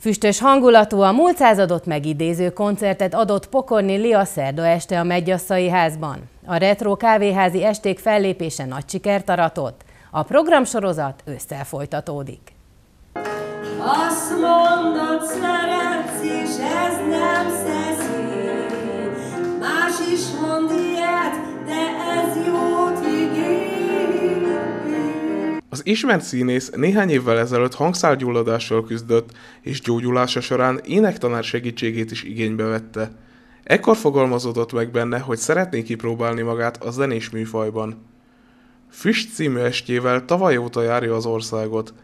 Füstös hangulatú a múlt századot megidéző koncertet adott Pokorni Lia szerda este a Megyasszai Házban. A retro kávéházi esték fellépése nagy sikert aratott. A programsorozat ősszel folytatódik. Azt mondod, szeretsz, és ez nem szeretsz. Az ismert színész néhány évvel ezelőtt hangszálgyulladással küzdött, és gyógyulása során énektanár segítségét is igénybe vette. Ekkor fogalmazódott meg benne, hogy szeretné kipróbálni magát a zenés műfajban. Füst című estjével tavaly óta járja az országot.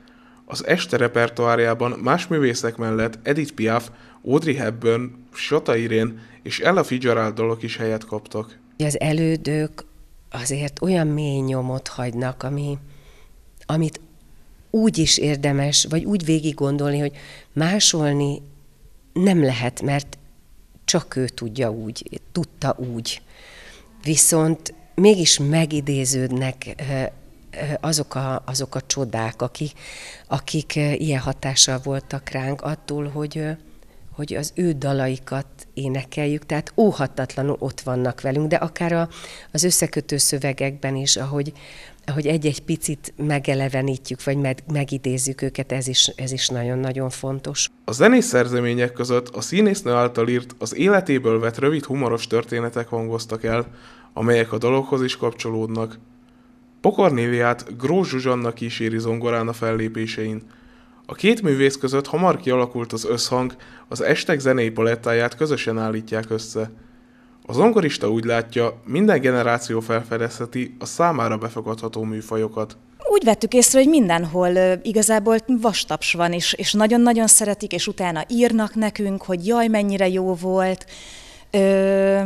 Az este repertoárjában más művészek mellett Edith Piaf, Audrey Hepburn, Sota Irén és Ella Fitzgerald dolog is helyet kaptak. Az elődők azért olyan mély nyomot hagynak, ami, amit úgy is érdemes, vagy úgy végig gondolni, hogy másolni nem lehet, mert csak ő tudja úgy, tudta úgy. Viszont mégis megidéződnek azok a, azok a csodák, akik, akik ilyen hatással voltak ránk attól, hogy, hogy az ő dalaikat énekeljük, tehát óhatatlanul ott vannak velünk, de akár a, az összekötő szövegekben is, ahogy, ahogy egy-egy picit megelevenítjük, vagy meg, megidézzük őket, ez is, ez is nagyon-nagyon fontos. A zenész szerzemények között a színésznő által írt, az életéből vett rövid humoros történetek hangoztak el, amelyek a dalokhoz is kapcsolódnak. Pokornéliát Grózs Zsuzsanna kíséri zongorán a fellépésein, a két művész között hamar kialakult az összhang, az estek zenei palettáját közösen állítják össze. A zongorista úgy látja, minden generáció felfedezheti a számára befogadható műfajokat úgy vettük észre, hogy mindenhol igazából vastaps van, és, és nagyon-nagyon szeretik, és utána írnak nekünk, hogy jaj, mennyire jó volt. Ö,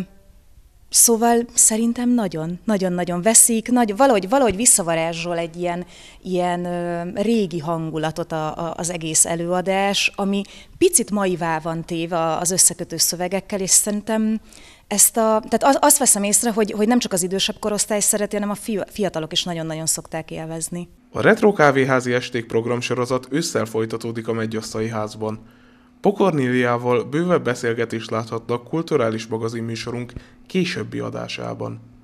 Szóval szerintem nagyon, nagyon-nagyon veszik, nagy, valahogy, valahogy visszavarázsol egy ilyen, ilyen ö, régi hangulatot a, a, az egész előadás, ami picit maivá van téve az összekötő szövegekkel, és szerintem ezt a, tehát az, azt veszem észre, hogy, hogy nem csak az idősebb korosztály szereti, hanem a fiatalok is nagyon-nagyon szokták élvezni. A Retro Kávéházi Esték programsorozat ősszel folytatódik a Megyasztai Házban. Pokorniliával bővebb beszélgetést láthatnak kulturális magazin műsorunk későbbi adásában.